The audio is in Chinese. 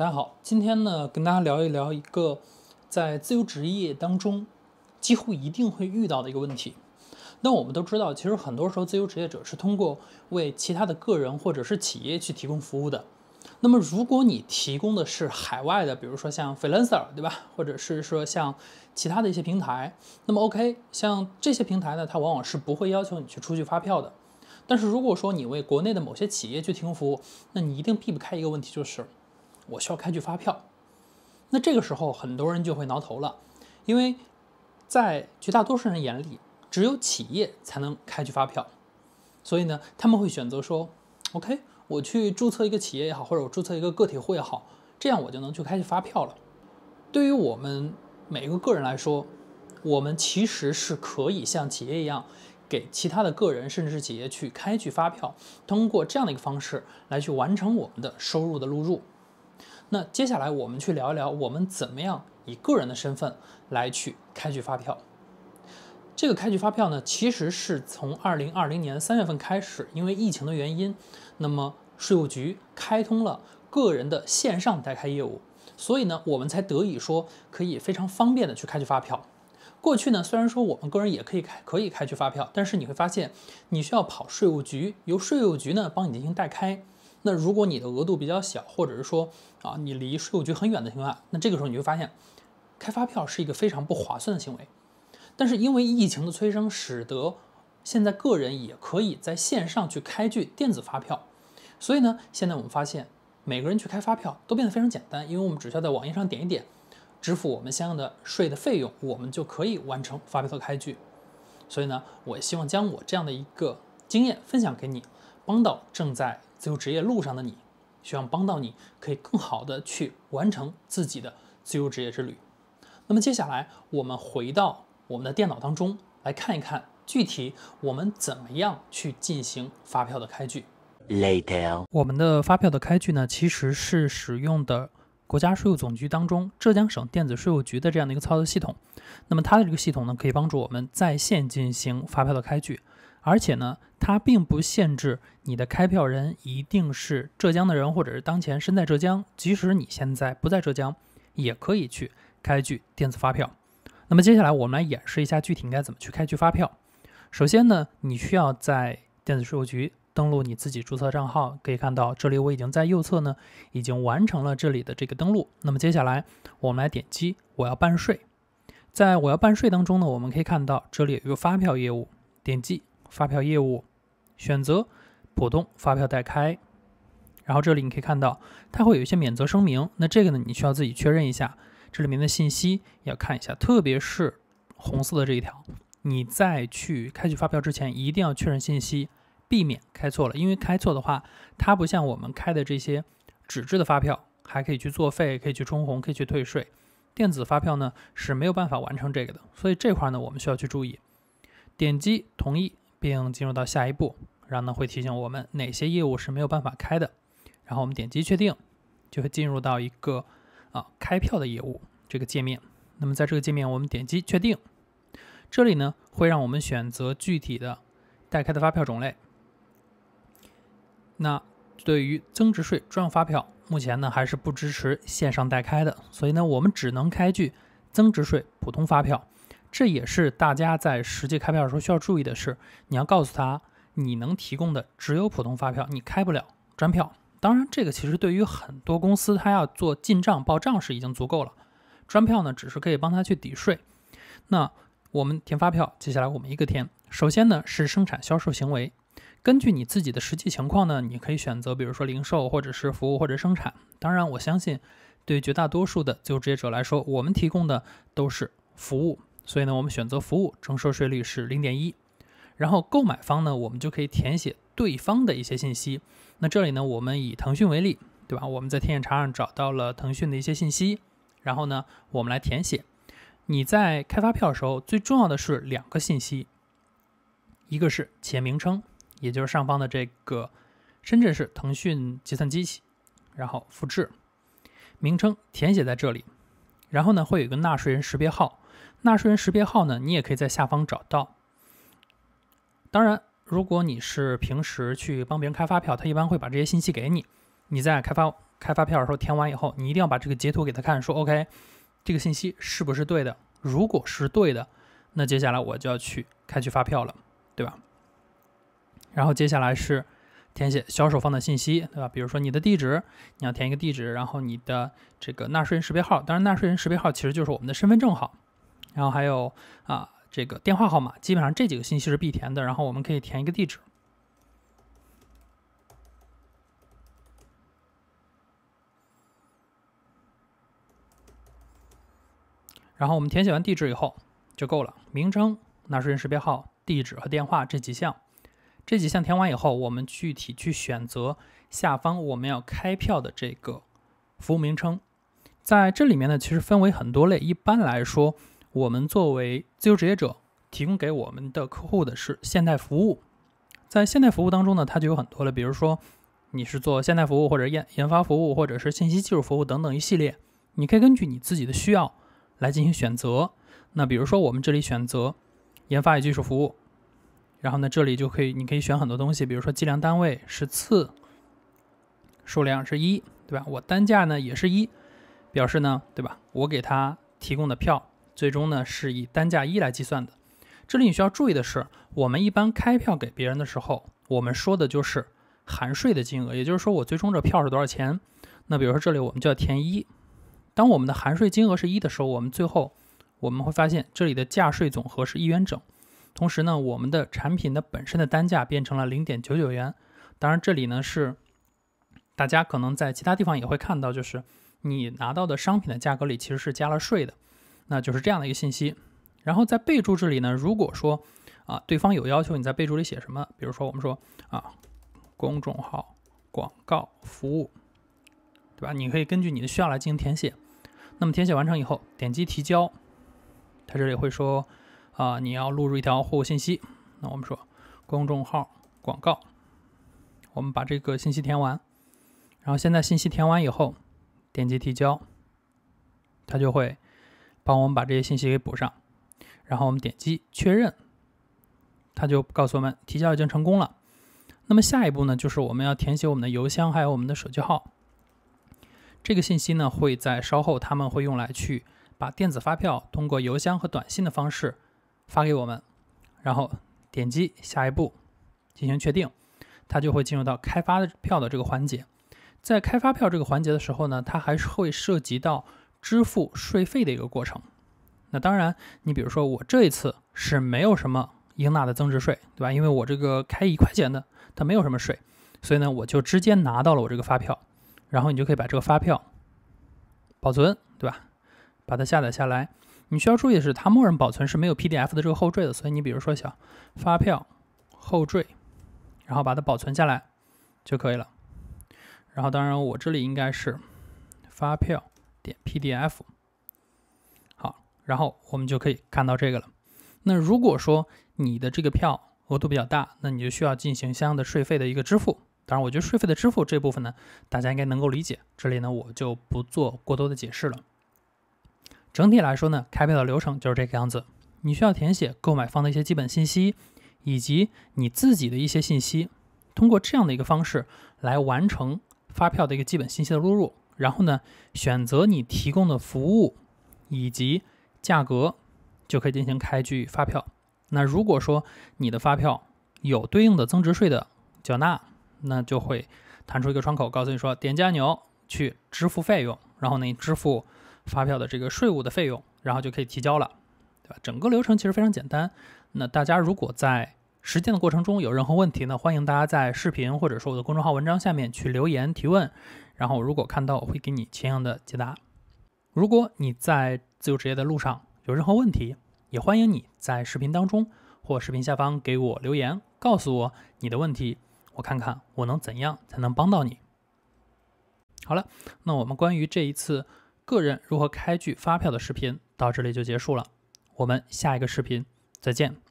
大家好，今天呢跟大家聊一聊一个在自由职业当中几乎一定会遇到的一个问题。那我们都知道，其实很多时候自由职业者是通过为其他的个人或者是企业去提供服务的。那么如果你提供的是海外的，比如说像 freelancer 对吧，或者是说像其他的一些平台，那么 OK，像这些平台呢，它往往是不会要求你去出具发票的。但是如果说你为国内的某些企业去提供服务，那你一定避不开一个问题，就是。我需要开具发票，那这个时候很多人就会挠头了，因为，在绝大多数人眼里，只有企业才能开具发票，所以呢，他们会选择说，OK，我去注册一个企业也好，或者我注册一个个体户也好，这样我就能去开具发票了。对于我们每一个个人来说，我们其实是可以像企业一样，给其他的个人甚至是企业去开具发票，通过这样的一个方式来去完成我们的收入的录入。那接下来我们去聊一聊，我们怎么样以个人的身份来去开具发票。这个开具发票呢，其实是从二零二零年三月份开始，因为疫情的原因，那么税务局开通了个人的线上代开业务，所以呢，我们才得以说可以非常方便的去开具发票。过去呢，虽然说我们个人也可以开，可以开具发票，但是你会发现，你需要跑税务局，由税务局呢帮你进行代开。那如果你的额度比较小，或者是说啊你离税务局很远的情况下，那这个时候你会发现，开发票是一个非常不划算的行为。但是因为疫情的催生，使得现在个人也可以在线上去开具电子发票。所以呢，现在我们发现每个人去开发票都变得非常简单，因为我们只需要在网页上点一点，支付我们相应的税的费用，我们就可以完成发票的开具。所以呢，我希望将我这样的一个经验分享给你，帮到正在。自由职业路上的你，希望帮到你，可以更好的去完成自己的自由职业之旅。那么接下来我们回到我们的电脑当中来看一看，具体我们怎么样去进行发票的开具。Later，我们的发票的开具呢，其实是使用的国家税务总局当中浙江省电子税务局的这样的一个操作系统。那么它的这个系统呢，可以帮助我们在线进行发票的开具。而且呢，它并不限制你的开票人一定是浙江的人，或者是当前身在浙江，即使你现在不在浙江，也可以去开具电子发票。那么接下来我们来演示一下具体应该怎么去开具发票。首先呢，你需要在电子税务局登录你自己注册账号，可以看到这里我已经在右侧呢已经完成了这里的这个登录。那么接下来我们来点击我要办税，在我要办税当中呢，我们可以看到这里有一个发票业务，点击。发票业务，选择普通发票代开，然后这里你可以看到，它会有一些免责声明。那这个呢，你需要自己确认一下这里面的信息，要看一下，特别是红色的这一条。你在去开具发票之前，一定要确认信息，避免开错了。因为开错的话，它不像我们开的这些纸质的发票，还可以去作废、可以去冲红、可以去退税。电子发票呢是没有办法完成这个的，所以这块呢我们需要去注意。点击同意。并进入到下一步，然后呢会提醒我们哪些业务是没有办法开的，然后我们点击确定，就会进入到一个啊开票的业务这个界面。那么在这个界面我们点击确定，这里呢会让我们选择具体的代开的发票种类。那对于增值税专用发票，目前呢还是不支持线上代开的，所以呢我们只能开具增值税普通发票。这也是大家在实际开票的时候需要注意的，是你要告诉他，你能提供的只有普通发票，你开不了专票。当然，这个其实对于很多公司，他要做进账报账是已经足够了。专票呢，只是可以帮他去抵税。那我们填发票，接下来我们一个填。首先呢是生产销售行为，根据你自己的实际情况呢，你可以选择，比如说零售或者是服务或者生产。当然，我相信对绝大多数的自由职业者来说，我们提供的都是服务。所以呢，我们选择服务征收税率是零点一，然后购买方呢，我们就可以填写对方的一些信息。那这里呢，我们以腾讯为例，对吧？我们在天眼查上找到了腾讯的一些信息，然后呢，我们来填写。你在开发票的时候，最重要的是两个信息，一个是企业名称，也就是上方的这个深圳市腾讯计算机，然后复制名称填写在这里，然后呢，会有一个纳税人识别号。纳税人识别号呢？你也可以在下方找到。当然，如果你是平时去帮别人开发票，他一般会把这些信息给你。你在开发开发票的时候填完以后，你一定要把这个截图给他看，说 OK，这个信息是不是对的？如果是对的，那接下来我就要去开具发票了，对吧？然后接下来是填写销售方的信息，对吧？比如说你的地址，你要填一个地址，然后你的这个纳税人识别号，当然纳税人识别号其实就是我们的身份证号。然后还有啊，这个电话号码，基本上这几个信息是必填的。然后我们可以填一个地址。然后我们填写完地址以后就够了，名称、纳税人识别号、地址和电话这几项，这几项填完以后，我们具体去选择下方我们要开票的这个服务名称。在这里面呢，其实分为很多类，一般来说。我们作为自由职业者，提供给我们的客户的是现代服务，在现代服务当中呢，它就有很多了，比如说你是做现代服务或者研研发服务或者是信息技术服务等等一系列，你可以根据你自己的需要来进行选择。那比如说我们这里选择研发与技术服务，然后呢这里就可以你可以选很多东西，比如说计量单位是次，数量是一，对吧？我单价呢也是一，表示呢，对吧？我给他提供的票。最终呢，是以单价一来计算的。这里你需要注意的是，我们一般开票给别人的时候，我们说的就是含税的金额，也就是说我最终这票是多少钱。那比如说这里我们就要填一。当我们的含税金额是一的时候，我们最后我们会发现这里的价税总和是一元整。同时呢，我们的产品的本身的单价变成了零点九九元。当然这里呢是大家可能在其他地方也会看到，就是你拿到的商品的价格里其实是加了税的。那就是这样的一个信息，然后在备注这里呢，如果说啊对方有要求，你在备注里写什么？比如说我们说啊公众号广告服务，对吧？你可以根据你的需要来进行填写。那么填写完成以后，点击提交，它这里会说啊你要录入一条货物信息。那我们说公众号广告，我们把这个信息填完，然后现在信息填完以后，点击提交，它就会。帮我们把这些信息给补上，然后我们点击确认，它就告诉我们提交已经成功了。那么下一步呢，就是我们要填写我们的邮箱还有我们的手机号。这个信息呢会在稍后他们会用来去把电子发票通过邮箱和短信的方式发给我们。然后点击下一步进行确定，它就会进入到开发票的这个环节。在开发票这个环节的时候呢，它还是会涉及到。支付税费的一个过程，那当然，你比如说我这一次是没有什么应纳的增值税，对吧？因为我这个开一块钱的，它没有什么税，所以呢，我就直接拿到了我这个发票，然后你就可以把这个发票保存，对吧？把它下载下来。你需要注意的是，它默认保存是没有 PDF 的这个后缀的，所以你比如说想发票后缀，然后把它保存下来就可以了。然后当然，我这里应该是发票。点 PDF，好，然后我们就可以看到这个了。那如果说你的这个票额度比较大，那你就需要进行相应的税费的一个支付。当然，我觉得税费的支付这部分呢，大家应该能够理解，这里呢我就不做过多的解释了。整体来说呢，开票的流程就是这个样子，你需要填写购买方的一些基本信息，以及你自己的一些信息，通过这样的一个方式来完成发票的一个基本信息的录入。然后呢，选择你提供的服务以及价格，就可以进行开具发票。那如果说你的发票有对应的增值税的缴纳，那就会弹出一个窗口，告诉你说点击钮去支付费用，然后呢，你支付发票的这个税务的费用，然后就可以提交了，对吧？整个流程其实非常简单。那大家如果在实践的过程中有任何问题呢？欢迎大家在视频或者说我的公众号文章下面去留言提问，然后如果看到我会给你相应的解答。如果你在自由职业的路上有任何问题，也欢迎你在视频当中或视频下方给我留言，告诉我你的问题，我看看我能怎样才能帮到你。好了，那我们关于这一次个人如何开具发票的视频到这里就结束了，我们下一个视频再见。